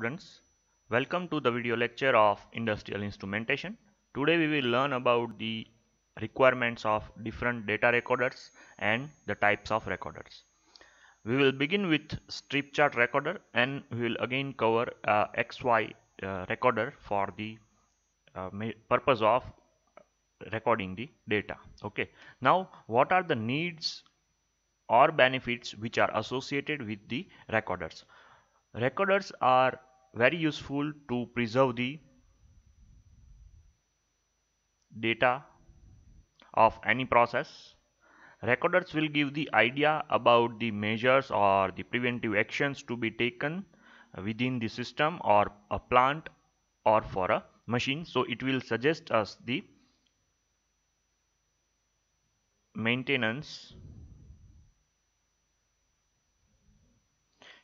students, welcome to the video lecture of industrial instrumentation. Today we will learn about the requirements of different data recorders and the types of recorders. We will begin with strip chart recorder and we will again cover uh, XY uh, recorder for the uh, purpose of recording the data. Okay. Now what are the needs or benefits which are associated with the recorders? Recorders are very useful to preserve the data of any process. Recorders will give the idea about the measures or the preventive actions to be taken within the system or a plant or for a machine. So it will suggest us the maintenance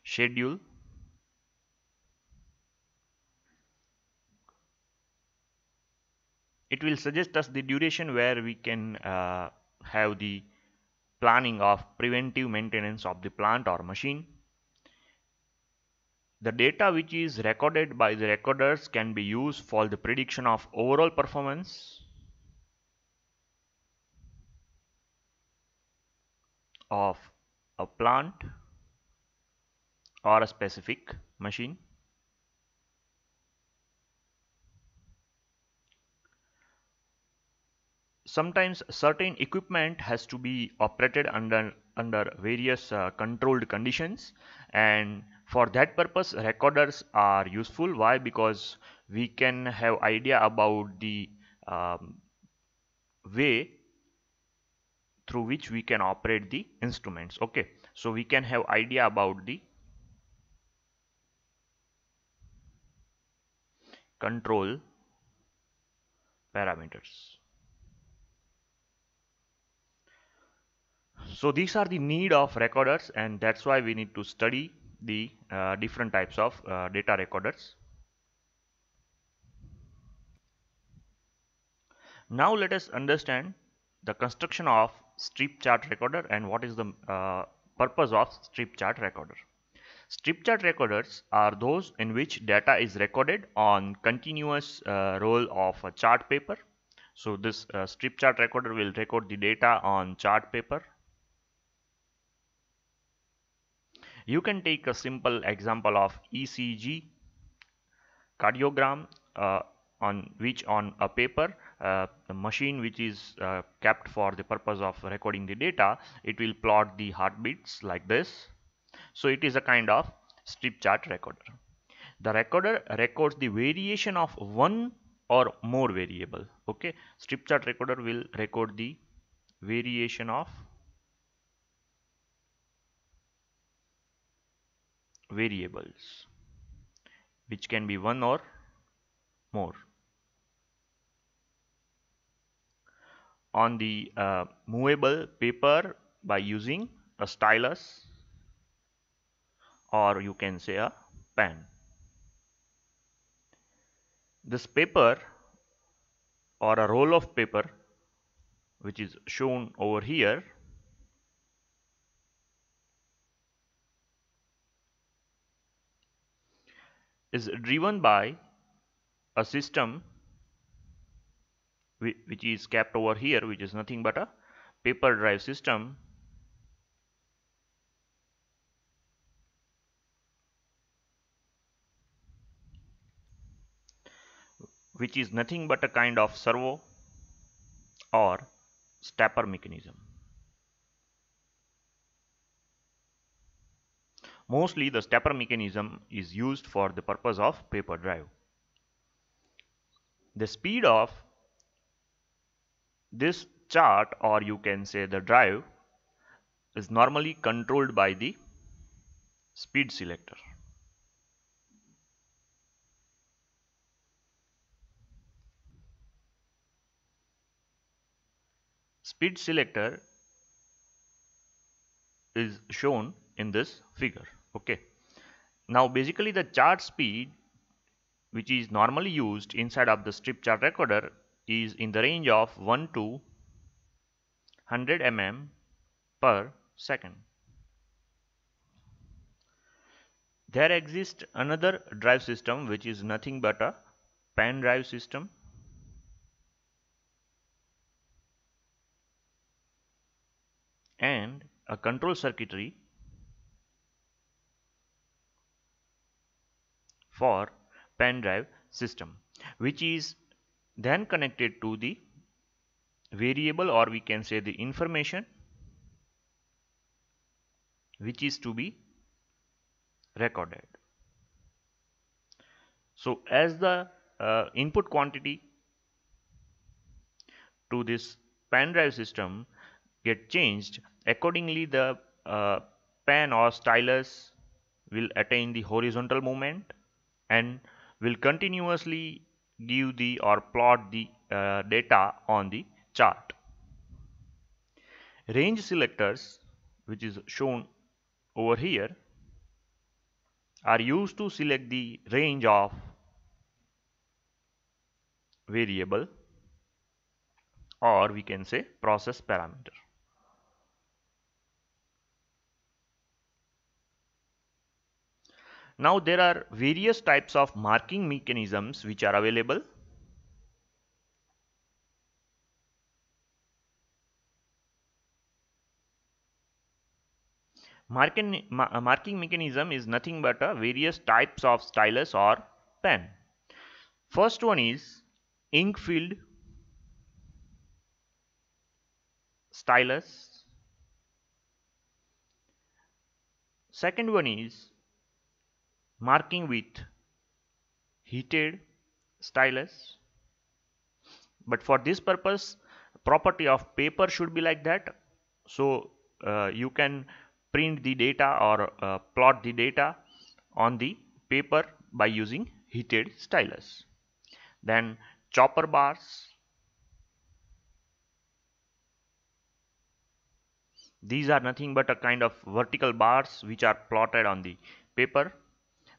schedule it will suggest us the duration where we can uh, have the planning of preventive maintenance of the plant or machine. The data which is recorded by the recorders can be used for the prediction of overall performance of a plant or a specific machine. sometimes certain equipment has to be operated under under various uh, controlled conditions and for that purpose recorders are useful why because we can have idea about the um, way through which we can operate the instruments okay so we can have idea about the control parameters so these are the need of recorders and that's why we need to study the uh, different types of uh, data recorders. Now let us understand the construction of strip chart recorder and what is the uh, purpose of strip chart recorder. Strip chart recorders are those in which data is recorded on continuous uh, roll of a chart paper. So this uh, strip chart recorder will record the data on chart paper You can take a simple example of ECG cardiogram uh, on which on a paper uh, the machine which is uh, kept for the purpose of recording the data it will plot the heartbeats like this so it is a kind of strip chart recorder the recorder records the variation of one or more variable okay strip chart recorder will record the variation of variables which can be one or more. On the uh, movable paper by using a stylus or you can say a pen. This paper or a roll of paper which is shown over here is driven by a system which is kept over here which is nothing but a paper drive system which is nothing but a kind of servo or stepper mechanism Mostly the stepper mechanism is used for the purpose of paper drive. The speed of this chart or you can say the drive is normally controlled by the speed selector. Speed selector is shown in this figure okay now basically the chart speed which is normally used inside of the strip chart recorder is in the range of 1 to 100 mm per second there exists another drive system which is nothing but a pen drive system and a control circuitry for pen drive system which is then connected to the variable or we can say the information which is to be recorded. So as the uh, input quantity to this pen drive system get changed accordingly the uh, pen or stylus will attain the horizontal movement and will continuously give the or plot the uh, data on the chart. Range selectors which is shown over here are used to select the range of variable or we can say process parameter. Now there are various types of marking mechanisms which are available. Marking, ma uh, marking mechanism is nothing but a uh, various types of stylus or pen. First one is ink filled stylus. Second one is marking with heated stylus but for this purpose property of paper should be like that so uh, you can print the data or uh, plot the data on the paper by using heated stylus then chopper bars these are nothing but a kind of vertical bars which are plotted on the paper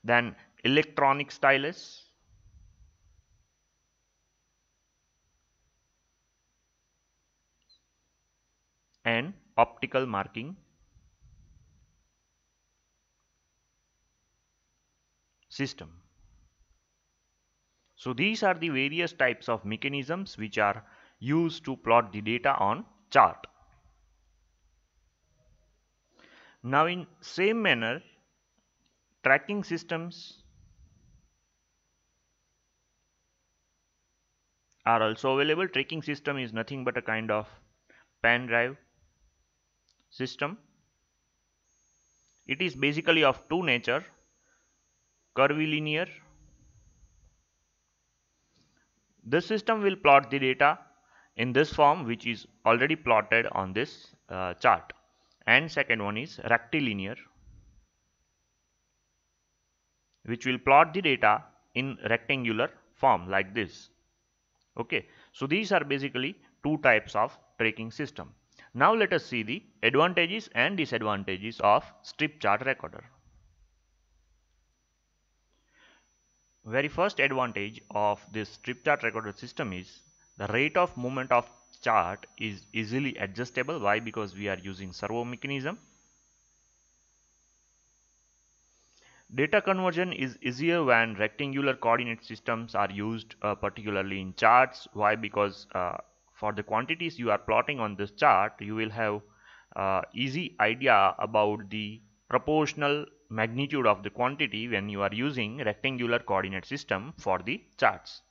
than electronic stylus. and optical marking system. So these are the various types of mechanisms which are used to plot the data on chart. Now in same manner tracking systems are also available tracking system is nothing but a kind of pan drive system it is basically of two nature curvilinear this system will plot the data in this form which is already plotted on this uh, chart and second one is rectilinear which will plot the data in rectangular form like this. Okay, so these are basically two types of tracking system. Now let us see the advantages and disadvantages of strip chart recorder. Very first advantage of this strip chart recorder system is the rate of movement of chart is easily adjustable. Why? Because we are using servo mechanism Data conversion is easier when rectangular coordinate systems are used uh, particularly in charts. Why? Because uh, for the quantities you are plotting on this chart, you will have uh, easy idea about the proportional magnitude of the quantity when you are using rectangular coordinate system for the charts.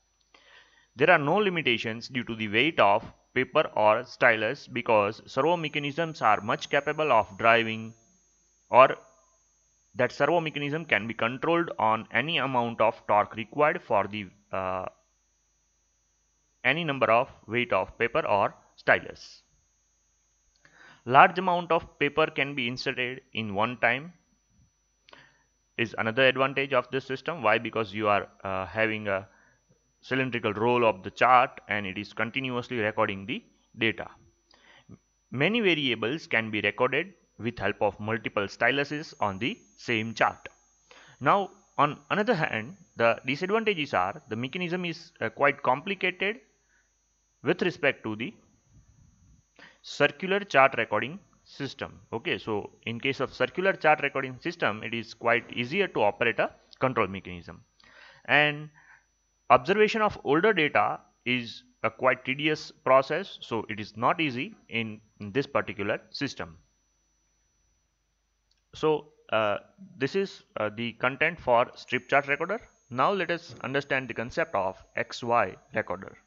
There are no limitations due to the weight of paper or stylus because servo mechanisms are much capable of driving or that servo mechanism can be controlled on any amount of torque required for the uh, any number of weight of paper or stylus. Large amount of paper can be inserted in one time is another advantage of this system. Why? Because you are uh, having a cylindrical roll of the chart and it is continuously recording the data. Many variables can be recorded with help of multiple styluses on the same chart. Now on another hand the disadvantages are the mechanism is uh, quite complicated with respect to the circular chart recording system okay so in case of circular chart recording system it is quite easier to operate a control mechanism and observation of older data is a quite tedious process so it is not easy in, in this particular system so uh, this is uh, the content for strip chart recorder. Now let us understand the concept of XY recorder.